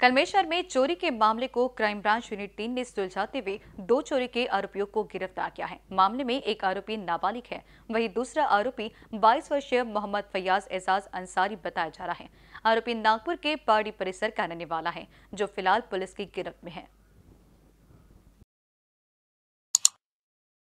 कलमेश्वर में चोरी के मामले को क्राइम ब्रांच यूनिट तीन ने सुलझाते हुए दो चोरी के आरोपियों को गिरफ्तार किया है मामले में एक आरोपी नाबालिग है वहीं दूसरा आरोपी 22 वर्षीय मोहम्मद फैयाज एजाज अंसारी बताया जा रहा है आरोपी नागपुर के पाड़ी परिसर का रहने वाला है जो फिलहाल पुलिस की गिरफ्त में है